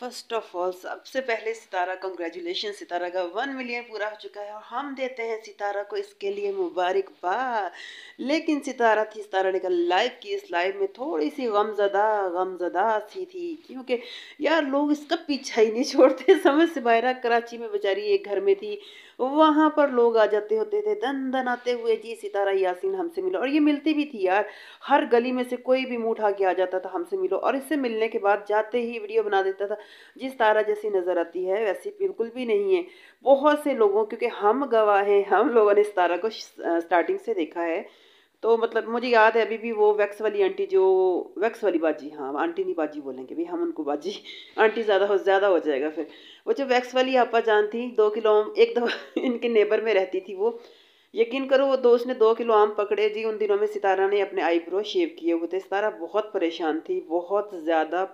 first of all सबसे पहले सितारा congratulation सितारा का वन मिलियन पूरा हो चुका है और हम देते हैं सितारा को इसके लिए मुबारकबाद लेकिन सितारा थी सितारा ने कहा लाइव की इस लाइव में थोड़ी सी गमजदा गमजदा सी थी क्योंकि यार लोग इसका पीछा ही नहीं छोड़ते समझ से बाहर कराची में बेचारी एक घर में थी वहाँ पर लोग आ जाते होते थे दन दन आते हुए जी सितारा यासीन हमसे मिलो और ये मिलती भी थी यार हर गली में से कोई भी मुँह उठा के आ जाता था हमसे मिलो और इससे मिलने के बाद जाते ही वीडियो बना देता था जिस तारा जैसी नज़र आती है वैसी बिल्कुल भी नहीं है बहुत से लोगों क्योंकि हम गवाह हैं हम लोगों ने इस तारा को स्टार्टिंग से देखा है तो मतलब मुझे याद है अभी भी वो वैक्स वाली आंटी जो वैक्स वाली बाजी हाँ आंटी नहीं बाजी बोलेंगे भाई हम उनको बाजी आंटी ज़्यादा हो ज़्यादा हो जाएगा फिर वो जो वैक्स वाली आपा जान थी दो किलो आम एक दफ़ा इनके नेबर में रहती थी वो यकीन करो वो दोस्त ने दो किलो आम पकड़े जी उन दिनों में सितारा ने अपने आईब्रो शेव किए हुए थे सितारा बहुत परेशान थी बहुत ज़्यादा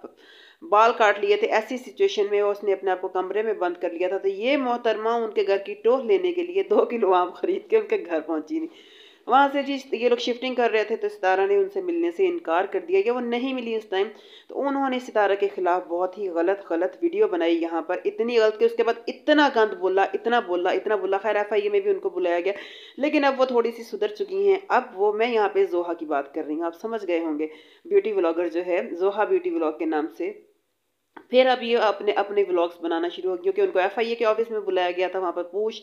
बाल काट लिए थे ऐसी सिचुएशन में उसने अपने आप को कमरे में बंद कर लिया था तो ये मोहतरमा उनके घर की टोह लेने के लिए दो किलो आम खरीद के उनके घर पहुँची नहीं वहाँ से जिस ये लोग शिफ्टिंग कर रहे थे तो सितारा ने उनसे मिलने से इनकार कर दिया कि वो नहीं मिली उस टाइम तो उन्होंने सितारा के ख़िलाफ़ बहुत ही गलत गलत वीडियो बनाई यहाँ पर इतनी गलत कि उसके बाद इतना गंद बोला इतना बोला इतना बोला खैर एफ में भी उनको बुलाया गया लेकिन अब वो थोड़ी सी सुधर चुकी हैं अब वो मैं यहाँ पर जोहा की बात कर रही हूँ आप समझ गए होंगे ब्यूटी ब्लॉगर जो है जोहा ब्यूटी ब्लॉग के नाम से फिर अब ये अपने अपने व्लॉग्स बनाना शुरू हो क्योंकि उनको एफ आई ए के ऑफिस में बुलाया गया था वहाँ पर पूछ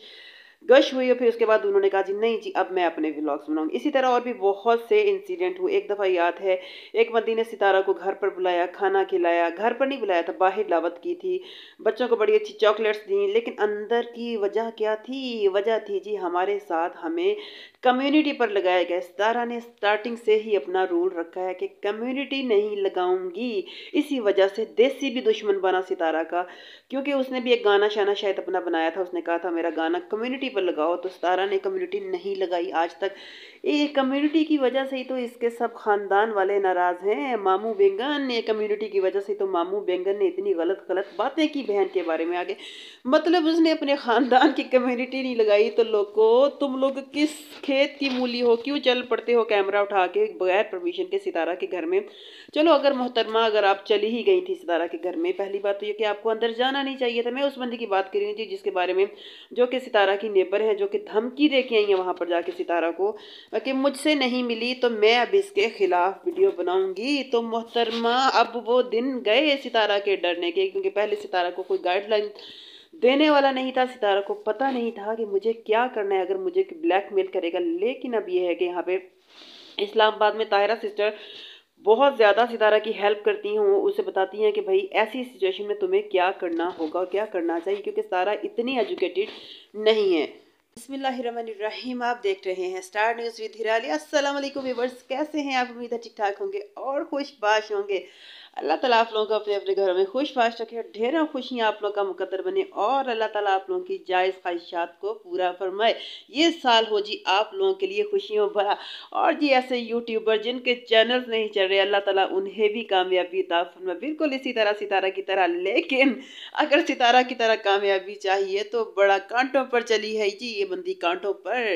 गश हुई और फिर उसके बाद उन्होंने कहा जी नहीं जी अब मैं अपने व्लॉग्स बनाऊंगी इसी तरह और भी बहुत से इंसिडेंट हुए एक दफ़ा याद है एक मंदी ने सितारा को घर पर बुलाया खाना खिलाया घर पर नहीं बुलाया था बाहर दावत की थी बच्चों को बड़ी अच्छी चॉकलेट्स दी लेकिन अंदर की वजह क्या थी वजह थी जी हमारे साथ हमें कम्युनिटी पर लगाया गया सतारा ने स्टार्टिंग से ही अपना रूल रखा है कि कम्युनिटी नहीं लगाऊंगी इसी वजह से देसी भी दुश्मन बना सितारा का क्योंकि उसने भी एक गाना शाना शायद अपना बनाया था उसने कहा था मेरा गाना कम्युनिटी पर लगाओ तो सितारा ने कम्युनिटी नहीं लगाई आज तक ये कम्युनिटी की वजह से ही तो इसके सब ख़ानदान वाले नाराज़ हैं मामू बेंगन ये कम्युनिटी की वजह से तो मामू बेंगन ने इतनी गलत गलत बातें की बहन के बारे में आगे मतलब उसने अपने ख़ानदान की कम्युनिटी नहीं लगाई तो लोगों तुम लोग किस खेत की मूली हो क्यों चल पड़ते हो कैमरा उठा के बगैर परमिशन के सितारा के घर में चलो अगर मोहतरमा अगर आप चली ही गई थी सितारा के घर में पहली बात तो ये कि आपको अंदर जाना नहीं चाहिए था मैं उस बंदी की बात कर रही थी जिसके बारे में जो कि सितारा की नेबर है जो कि धमकी दे के आई है वहाँ पर जाके सितारा को कि मुझसे नहीं मिली तो मैं अब इसके ख़िलाफ़ वीडियो बनाऊँगी तो मोहतरमा अब वो दिन गए सितारा के डरने के क्योंकि पहले सितारा को कोई गाइडलाइन देने वाला नहीं था सितारा को पता नहीं था कि मुझे क्या करना है अगर मुझे ब्लैकमेल करेगा लेकिन अब यह है कि यहाँ पे इस्लामाबाद में ताहिरा सिस्टर बहुत ज़्यादा सितारा की हेल्प करती हूँ उसे बताती हैं कि भाई ऐसी सिचुएशन में तुम्हें क्या करना होगा और क्या करना चाहिए क्योंकि सारा इतनी एजुकेटेड नहीं है बसमिलीम आप देख रहे हैं स्टार न्यूज़ विद हिराली असल वालेकुम कैसे हैं आप उम्मीद है ठीक ठाक होंगे और खुशबाश होंगे अल्लाह ताला आप लोगों को अपने अपने घरों में खुश फाश रखे ढेरों खुशियाँ आप लोगों का मुकदर बने और अल्लाह ताला आप लोगों की जायज़ ख्वाहिशात को पूरा फरमाए ये साल हो जी आप लोगों के लिए खुशियों भरा और जी ऐसे यूट्यूबर जिनके चैनल्स नहीं चल रहे अल्लाह ताला उन्हें भी कामयाबी ता फरमाए बिल्कुल इसी तरह सितारा की तरह लेकिन अगर सितारा की तरह कामयाबी चाहिए तो बड़ा कांटों पर चली है जी ये बंदी कांटों पर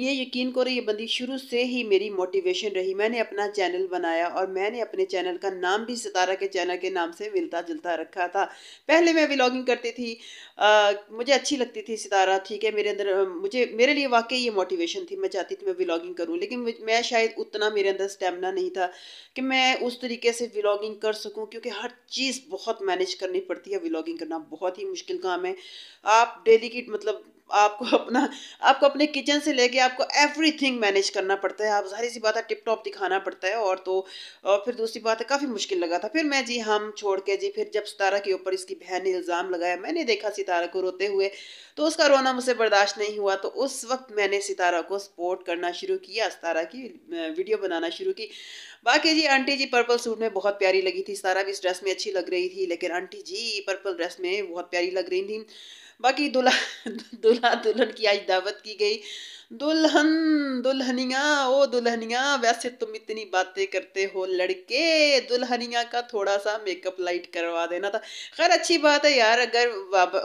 ये यकीन करो ये बंदी शुरू से ही मेरी मोटिवेशन रही मैंने अपना चैनल बनाया और मैंने अपने चैनल का नाम भी सितारा के चैनल के नाम से मिलता जुलता रखा था पहले मैं व्लॉगिंग करती थी आ, मुझे अच्छी लगती थी सितारा ठीक है मेरे अंदर मुझे मेरे लिए वाकई ये मोटिवेशन थी मैं चाहती थी मैं व्लॉगिंग करूँ लेकिन मैं शायद उतना मेरे अंदर स्टेमिना नहीं था कि मैं उस तरीके से व्लॉगिंग कर सकूँ क्योंकि हर चीज़ बहुत मैनेज करनी पड़ती है व्लॉगिंग करना बहुत ही मुश्किल काम है आप डेली की मतलब आपको अपना आपको अपने किचन से लेके आपको एवरीथिंग मैनेज करना पड़ता है आप सारी सी बात है टिप टॉप दिखाना पड़ता है और तो और फिर दूसरी बात है काफ़ी मुश्किल लगा था फिर मैं जी हम छोड़ के जी फिर जब सितारा के ऊपर इसकी बहन ने इल्ज़ाम लगाया मैंने देखा सितारा को रोते हुए तो उसका रोना मुझसे बर्दाश्त नहीं हुआ तो उस वक्त मैंने सितारा को सपोर्ट करना शुरू किया सितारा की वीडियो बनाना शुरू की बाकी जी आंटी जी पर्पल सूट में बहुत प्यारी लगी थी सितारा भी इस ड्रेस में अच्छी लग रही थी लेकिन आंटी जी पर्पल ड्रेस में बहुत प्यारी लग रही थी बाकी दुल्हा दुल्हा दुल्हन की आज दावत की गई दुल्हन दुल्हनिया ओ दुल्हनिया वैसे तुम इतनी बातें करते हो लड़के दुल्हनिया का थोड़ा सा मेकअप लाइट करवा देना था खैर अच्छी बात है यार अगर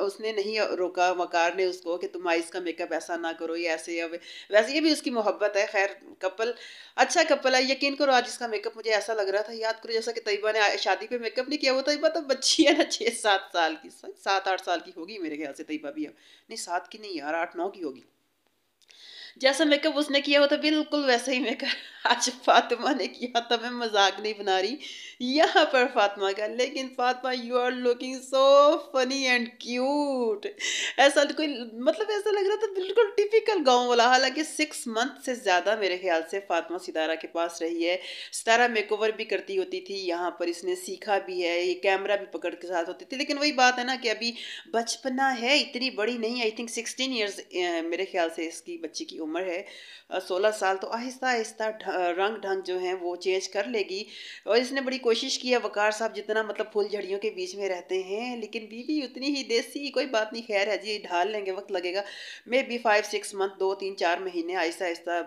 उसने नहीं रोका वकार ने उसको कि तुम आइस का मेकअप ऐसा ना करो ये ऐसे या वैसे ये भी उसकी मोहब्बत है खैर कपल अच्छा कपल है यकीन करो आज इसका मेकअप मुझे ऐसा लग रहा था याद करो जैसा कि तयबा ने शादी पर मेकअप नहीं किया वो तयबा तो बच्ची है ना छः सात साल की सात आठ साल की होगी मेरे ख्याल से तयबा भी अब नहीं सात की नहीं यार आठ नौ की होगी जैसा मेकअप उसने किया हुआ था तो बिल्कुल वैसा ही मेकअप आज फातिमा ने किया था मैं मजाक नहीं बना रही यहाँ पर फातिमा का लेकिन Fatima you are looking so funny and cute ऐसा कोई मतलब ऐसा लग रहा था बिल्कुल टिपिकल गांव वाला हालांकि सिक्स मंथ से ज़्यादा मेरे ख्याल से फातिमा सितारा के पास रही है सितारा मेकओवर भी करती होती थी यहाँ पर इसने सीखा भी है ये कैमरा भी पकड़ के साथ होती थी लेकिन वही बात है ना कि अभी बचपना है इतनी बड़ी नहीं आई थिंक सिक्सटीन ईयर्स मेरे ख्याल से इसकी बच्ची की उम्र है सोलह साल तो आहिस्ता आहिस्ता रंग ढंग जो है वो चेंज कर लेगी और इसने बड़ी कोशिश की है वकार साहब जितना मतलब फूल झड़ियों के बीच में रहते हैं लेकिन बीवी उतनी ही देसी कोई बात नहीं खैर है जी ढाल लेंगे वक्त लगेगा maybe five six month दो तीन चार महीने आहिस्ता आहिस्ता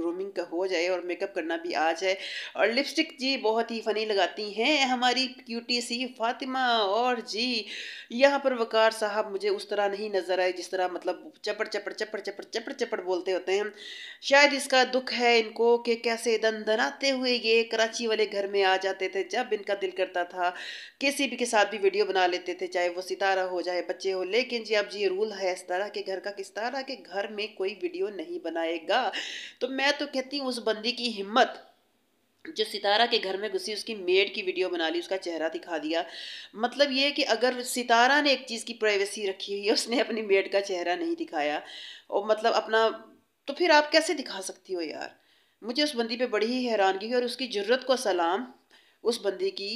ग्रूमिंग का हो जाए और मेकअप करना भी आ जाए और लिपस्टिक जी बहुत ही फ़नी लगाती हैं हमारी क्यूटी सी फातिमा और जी यहाँ पर वकार साहब मुझे उस तरह नहीं नज़र आए जिस तरह मतलब चपड़ चपड़ चपड़ चपड़ चपड़ चपड़ बोलते होते हैं शायद इसका दुख है इनको कि कैसे दन दनाते हुए ये कराची वाले घर में आ जाते थे थे जब इनका दिल करता था किसी भी के साथ भी वीडियो बना लेते थे चाहे वो सितारा हो चाहे बच्चे हो लेकिन जी अब जी रूल है इस तरह के घर का किस तरह के घर में कोई वीडियो नहीं बनाएगा तो मैं तो कहती हूँ उस बंदी की हिम्मत जो सितारा के घर में घुसी उसकी मेड की वीडियो बना ली उसका चेहरा दिखा दिया मतलब ये कि अगर सितारा ने एक चीज़ की प्राइवेसी रखी हुई है उसने अपनी मेड का चेहरा नहीं दिखाया और मतलब अपना तो फिर आप कैसे दिखा सकती हो यार मुझे उस बंदी पे बड़ी ही हैरानगी हुई और उसकी ज़रूरत को सलाम उस बंदे की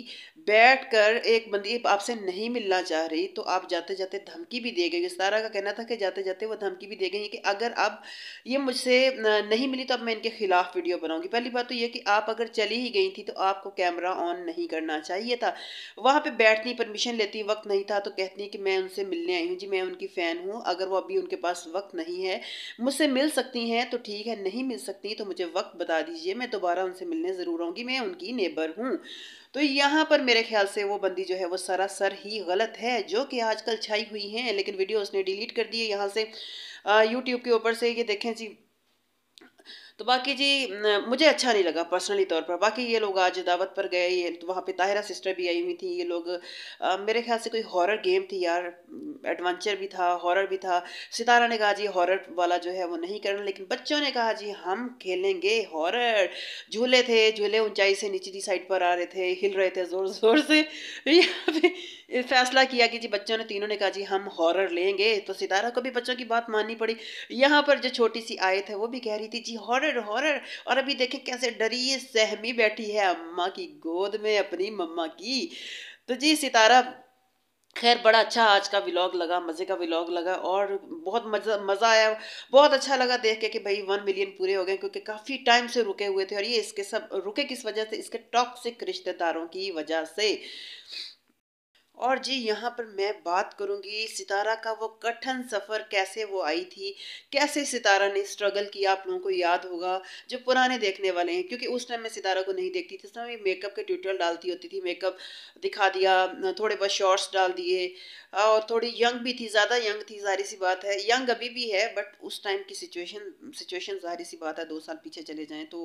बैठ कर एक बंदी आपसे नहीं मिलना चाह रही तो आप जाते जाते धमकी भी दे गए गिरफ्तारा का कहना था कि जाते जाते वो धमकी भी दे गई कि अगर आप ये मुझसे नहीं मिली तो अब मैं इनके खिलाफ वीडियो बनाऊंगी पहली बात तो ये कि आप अगर चली ही गई थी तो आपको कैमरा ऑन नहीं करना चाहिए था वहाँ पर बैठनी परमिशन लेती वक्त नहीं था तो कहती कि मैं उनसे मिलने आई हूँ जी मैं उनकी फ़ैन हूँ अगर वो अभी उनके पास वक्त नहीं है मुझसे मिल सकती हैं तो ठीक है नहीं मिल सकती तो मुझे वक्त बता दीजिए मैं दोबारा उनसे मिलने ज़रूर आऊँगी मैं उनकी नेबर हूँ तो यहाँ पर मेरे ख्याल से वो बंदी जो है वो सरासर ही गलत है जो कि आजकल छाई हुई हैं लेकिन वीडियो उसने डिलीट कर दी है यहाँ से यूट्यूब के ऊपर से ये देखें जी तो बाकी जी मुझे अच्छा नहीं लगा पर्सनली तौर पर बाकी ये लोग आज दावत पर गए ये तो वहाँ पे ताहिरा सिस्टर भी आई हुई थी ये लोग आ, मेरे ख्याल से कोई हॉरर गेम थी यार एडवेंचर भी था हॉरर भी था सितारा ने कहा जी हॉरर वाला जो है वो नहीं करना लेकिन बच्चों ने कहा जी हम खेलेंगे हॉरर झूले थे झूले ऊंचाई से निचली साइड पर आ रहे थे हिल रहे थे ज़ोर ज़ोर से यहाँ फैसला किया कि जी बच्चों ने तीनों ने कहा जी हम हॉरर लेंगे तो सितारा को भी बच्चों की बात माननी पड़ी यहाँ पर जो छोटी सी आयत है वो भी कह रही थी जी जी हॉरर हॉरर और अभी देखें कैसे डरी सहमी बैठी है अम्मा की गोद में अपनी मम्मा की तो जी सितारा खैर बड़ा अच्छा आज का व्लॉग लगा मज़े का व्लॉग लगा और बहुत मज़ा मज़ा आया बहुत अच्छा लगा देख के कि भाई वन मिलियन पूरे हो गए क्योंकि काफ़ी टाइम से रुके हुए थे और ये इसके सब रुके किस वजह से इसके टॉक्सिक रिश्तेदारों की वजह से और जी यहाँ पर मैं बात करूँगी सितारा का वो कठिन सफ़र कैसे वो आई थी कैसे सितारा ने स्ट्रगल किया आप लोगों को याद होगा जो पुराने देखने वाले हैं क्योंकि उस टाइम मैं सितारा को नहीं देखती थी उस टाइम मेकअप के ट्यूटोरियल डालती होती थी मेकअप दिखा दिया थोड़े बहुत शॉर्ट्स डाल दिए और थोड़ी यंग भी थी ज़्यादा यंग थी जारी सी बात है यंग अभी भी है बट उस टाइम की सिचुएशन सिचुएशन जारी सी बात है दो साल पीछे चले जाएँ तो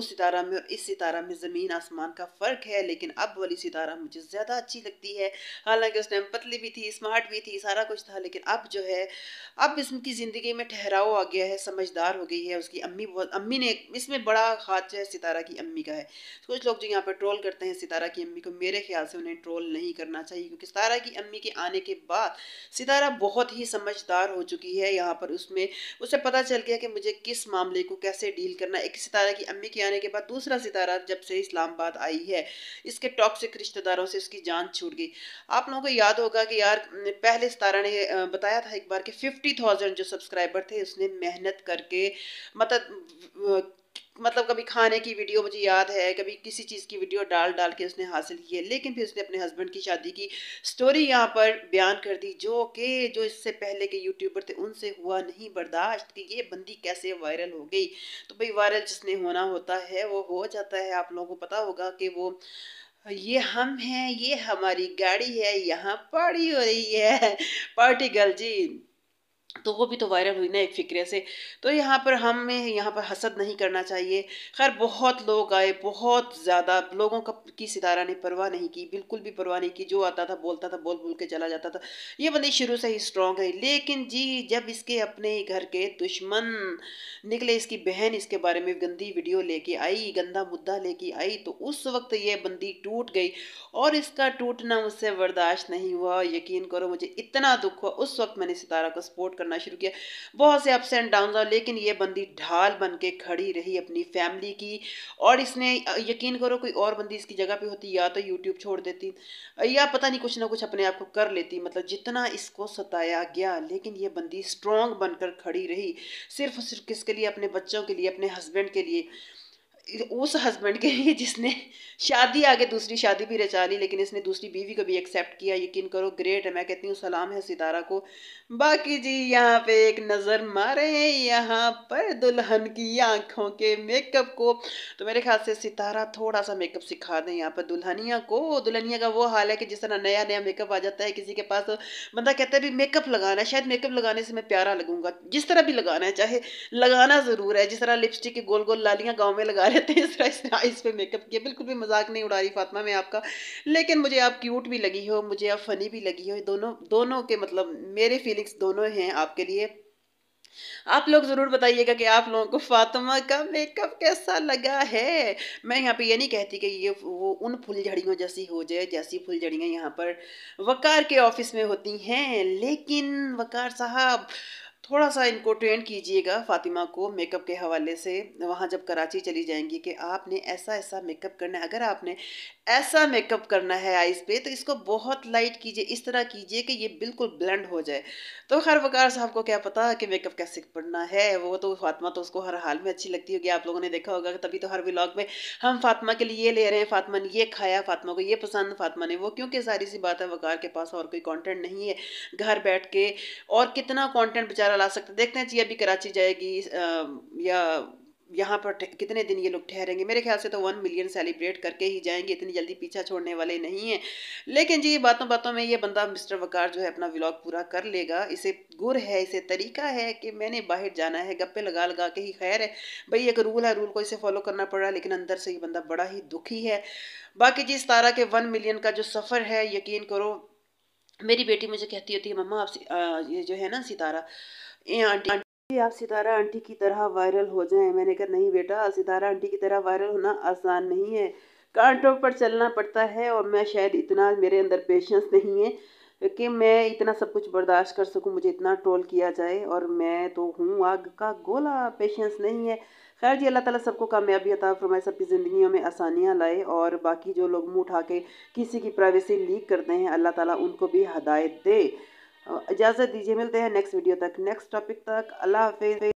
उस सितारा में और इस सितारा में ज़मीन आसमान का फ़र्क है लेकिन अब वाली सितारा मुझे ज़्यादा अच्छी लगती है हालांकि उस टाइम पतली भी थी स्मार्ट भी थी सारा कुछ था लेकिन अब जो है अब इसकी ज़िंदगी में ठहराव आ गया है समझदार हो गई है उसकी अम्मी बहुत अम्मी ने इसमें बड़ा खाद जो है सितारा की अम्मी का है तो कुछ लोग जो यहाँ पर ट्रोल करते हैं सितारा की अम्मी को मेरे ख्याल से उन्हें ट्रोल नहीं करना चाहिए क्योंकि सितारा की अम्मी के आने के के बाद सितारा बहुत ही समझदार हो चुकी है यहाँ पर उसमें उसे पता चल गया कि मुझे किस मामले को कैसे डील करना एक सितारा की अम्मी के आने के बाद दूसरा सितारा जब से इस्लामाबाद आई है इसके टॉक्सिक रिश्तेदारों से उसकी जान छूट गई आप लोगों को याद होगा कि यार पहले सितारा ने बताया था एक बार कि फिफ्टी जो सब्सक्राइबर थे उसने मेहनत करके मतलब मतलब कभी खाने की वीडियो मुझे याद है कभी किसी चीज़ की वीडियो डाल डाल के उसने हासिल की है लेकिन फिर उसने अपने हस्बैंड की शादी की स्टोरी यहाँ पर बयान कर दी जो कि जो इससे पहले के यूट्यूबर थे उनसे हुआ नहीं बर्दाश्त कि ये बंदी कैसे वायरल हो गई तो भाई वायरल जिसने होना होता है वो हो जाता है आप लोगों को पता होगा कि वो ये हम हैं ये हमारी गाड़ी है यहाँ पड़ी हो रही है पार्टी गर्ल जी तो वो भी तो वायरल हुई ना एक फ़िक्रे से तो यहाँ पर हमें यहाँ पर हसद नहीं करना चाहिए खैर बहुत लोग आए बहुत ज़्यादा लोगों का की सितारा ने परवाह नहीं की बिल्कुल भी परवाह नहीं की जो आता था बोलता था बोल बोल के चला जाता था ये बंदी शुरू से ही स्ट्रॉन्ग है लेकिन जी जब इसके अपने घर के दुश्मन निकले इसकी बहन इसके बारे में गंदी वीडियो लेके आई गंदा मुद्दा लेके आई तो उस वक्त ये बंदी टूट गई और इसका टूटना मुझसे बर्दाश्त नहीं हुआ यकीन करो मुझे इतना दुख हुआ उस वक्त मैंने सितारा को सपोर्ट करना शुरू किया बहुत से अप्स एंड डाउन और लेकिन ये बंदी ढाल बन के खड़ी रही अपनी फैमिली की और इसने यकीन करो कोई और बंदी इसकी जगह पर होती या तो यूट्यूब छोड़ देती या पता नहीं कुछ ना कुछ अपने आप को कर लेती मतलब जितना इसको सताया गया लेकिन ये बंदी स्ट्रॉन्ग बनकर खड़ी रही सिर्फ सिर्फ किसके लिए अपने बच्चों के लिए अपने हस्बैंड के लिए उस हस्बैंड के लिए जिसने शादी आगे दूसरी शादी भी रचा ली लेकिन इसने दूसरी बीवी को भी एक्सेप्ट किया यकीन करो ग्रेट है मैं कहती हूँ सलाम है सितारा को बाकी जी यहाँ पे एक नज़र मारे यहाँ पर दुल्हन की आंखों के मेकअप को तो मेरे ख्याल से सितारा थोड़ा सा मेकअप सिखा दें यहाँ पर दुल्हनिया को दुल्हनिया का वो हाल है कि जिस तरह नया नया मेकअप आ जाता है किसी के पास तो बंदा कहता है भी मेकअप लगाना है शायद मेकअप लगाने से मैं प्यारा लगूंगा जिस तरह भी लगाना है चाहे लगाना ज़रूर है जिस तरह लिपस्टिक की गोल गोल लालियाँ गाँव में लगा रहे कहते हैं इस राइस इस पे मेकअप किया बिल्कुल भी मजाक नहीं उड़ा रही फातमा मैं आपका लेकिन मुझे आप क्यूट भी लगी हो मुझे आप फ़नी भी लगी हो दोनों दोनों के मतलब मेरे फीलिंग्स दोनों हैं आपके लिए आप लोग ज़रूर बताइएगा कि आप लोगों को फातिमा का मेकअप कैसा लगा है मैं यहाँ पे ये नहीं कहती कि ये वो उन फुलझड़ियों जैसी हो जाए जैसी फुलझड़ियाँ यहाँ पर वकार के ऑफिस में होती हैं लेकिन वकार साहब थोड़ा सा इनको ट्रेंड कीजिएगा फ़ातिमा को मेकअप के हवाले से वहाँ जब कराची चली जाएंगी कि आपने ऐसा ऐसा मेकअप करना है अगर आपने ऐसा मेकअप करना है आइज़ पे तो इसको बहुत लाइट कीजिए इस तरह कीजिए कि ये बिल्कुल ब्लेंड हो जाए तो हर वकार साहब को क्या पता कि मेकअप कैसे पड़ना है वो तो फातिमा तो उसको हर हाल में अच्छी लगती होगी आप लोगों ने देखा होगा तभी तो हर व्लॉग में हम फातिमा के लिए ये ले रहे हैं फातिमा ने ये खाया फातिमा को ये पसंद फातिमा ने वो क्योंकि सारी सी बात है वकार के पास और कोई कॉन्टेंट नहीं है घर बैठ के और कितना कॉन्टेंट बेचारा ला सकता देखते हैं जी अभी कराची जाएगी या यहाँ पर कितने दिन ये लोग ठहरेंगे मेरे ख्याल से तो वन मिलियन सेलिब्रेट करके ही जाएंगे इतनी जल्दी पीछा छोड़ने वाले नहीं हैं लेकिन जी बातों बातों में ये बंदा मिस्टर वकार जो है अपना व्लॉग पूरा कर लेगा इसे गुर है इसे तरीका है कि मैंने बाहर जाना है गप्पे लगा लगा के ही खैर है भाई एक रूल है रूल को इसे फॉलो करना पड़ रहा है लेकिन अंदर से ये बंदा बड़ा ही दुखी है बाकी जी इस तारा के वन मिलियन का जो सफ़र है यकीन करो मेरी बेटी मुझे कहती होती है मम्मा आप ये जो है ना सितारा आंटी कि आप सितारा आंटी की तरह वायरल हो जाए मैंने कहा नहीं बेटा सितारा आंटी की तरह वायरल होना आसान नहीं है कांटों पर चलना पड़ता है और मैं शायद इतना मेरे अंदर पेशेंस नहीं है कि मैं इतना सब कुछ बर्दाश्त कर सकूं मुझे इतना ट्रोल किया जाए और मैं तो हूँ आग का गोला पेशेंस नहीं है खैर जी अल्लाह ताला सबको कामयाबी अता फरमाए सबकी ज़िंदगियों में आसानियाँ लाए और बाकी जो लोग मुँह उठा के किसी की प्राइवेसी लीक करते हैं अल्लाह ताला उनको भी हदायत दे इजाज़त दीजिए मिलते हैं नेक्स्ट वीडियो तक नेक्स्ट टॉपिक तक अल्लाह हाफिज़